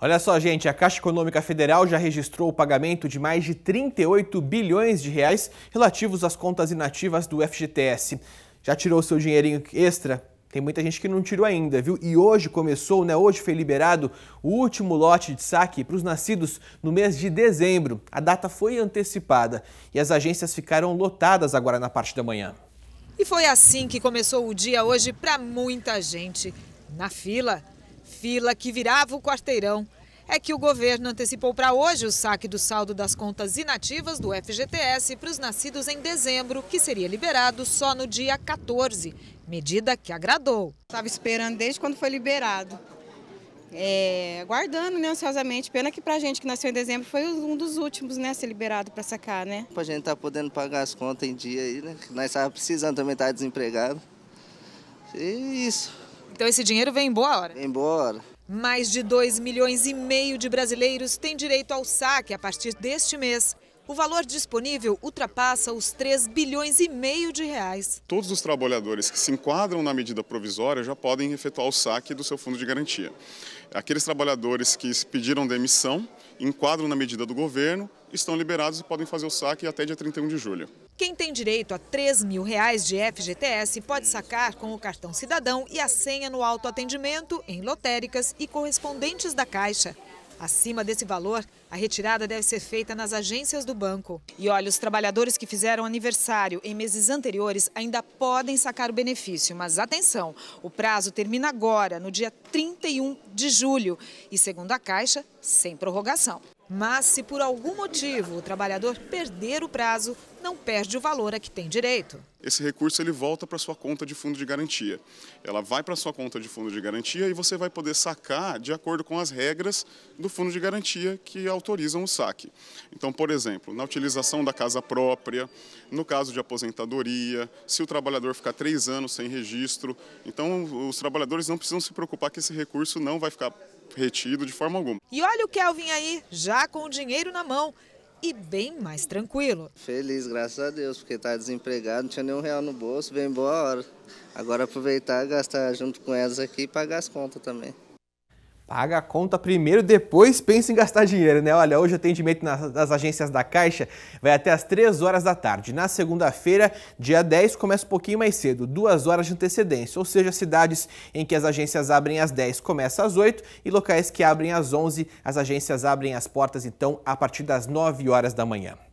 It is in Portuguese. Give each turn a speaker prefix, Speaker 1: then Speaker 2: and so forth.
Speaker 1: Olha só, gente, a Caixa Econômica Federal já registrou o pagamento de mais de 38 bilhões de reais relativos às contas inativas do FGTS. Já tirou seu dinheirinho extra? Tem muita gente que não tirou ainda, viu? E hoje começou, né? Hoje foi liberado o último lote de saque para os nascidos no mês de dezembro. A data foi antecipada e as agências ficaram lotadas agora na parte da manhã.
Speaker 2: E foi assim que começou o dia hoje para muita gente. Na fila, fila que virava o quarteirão. É que o governo antecipou para hoje o saque do saldo das contas inativas do FGTS para os nascidos em dezembro, que seria liberado só no dia 14, medida que agradou. Estava esperando desde quando foi liberado. É, guardando né, ansiosamente. Pena que pra gente que nasceu em dezembro foi um dos últimos né, a ser liberado para sacar, né? Pra
Speaker 3: gente tá podendo pagar as contas em dia aí, né? Nós estávamos precisando também estar desempregado.
Speaker 2: E isso. Então esse dinheiro vem embora. Vem embora. Mais de 2 milhões e meio de brasileiros têm direito ao saque a partir deste mês. O valor disponível ultrapassa os 3 bilhões e meio de reais.
Speaker 4: Todos os trabalhadores que se enquadram na medida provisória já podem efetuar o saque do seu fundo de garantia. Aqueles trabalhadores que pediram demissão enquadram na medida do governo, estão liberados e podem fazer o saque até dia 31 de julho.
Speaker 2: Quem tem direito a 3 mil reais de FGTS pode sacar com o cartão cidadão e a senha no autoatendimento, em lotéricas e correspondentes da Caixa. Acima desse valor, a retirada deve ser feita nas agências do banco. E olha, os trabalhadores que fizeram aniversário em meses anteriores ainda podem sacar o benefício, mas atenção, o prazo termina agora, no dia 31 de julho. E segundo a Caixa, sem prorrogação. Mas se por algum motivo o trabalhador perder o prazo, não perde o valor a que tem direito.
Speaker 4: Esse recurso ele volta para sua conta de fundo de garantia. Ela vai para sua conta de fundo de garantia e você vai poder sacar de acordo com as regras do fundo de garantia que autorizam o saque. Então, por exemplo, na utilização da casa própria, no caso de aposentadoria, se o trabalhador ficar três anos sem registro, então os trabalhadores não precisam se preocupar que esse recurso não vai ficar retido de forma alguma.
Speaker 2: E olha o Kelvin aí, já com o dinheiro na mão e bem mais tranquilo.
Speaker 3: Feliz, graças a Deus, porque tá desempregado, não tinha nenhum real no bolso, bem boa hora. Agora aproveitar, gastar junto com elas aqui e pagar as contas também.
Speaker 1: Paga a conta primeiro, depois pensa em gastar dinheiro, né? Olha, hoje o atendimento nas, nas agências da Caixa vai até as 3 horas da tarde. Na segunda-feira, dia 10, começa um pouquinho mais cedo, 2 horas de antecedência. Ou seja, cidades em que as agências abrem às 10 começa às 8 e locais que abrem às 11, as agências abrem as portas então a partir das 9 horas da manhã.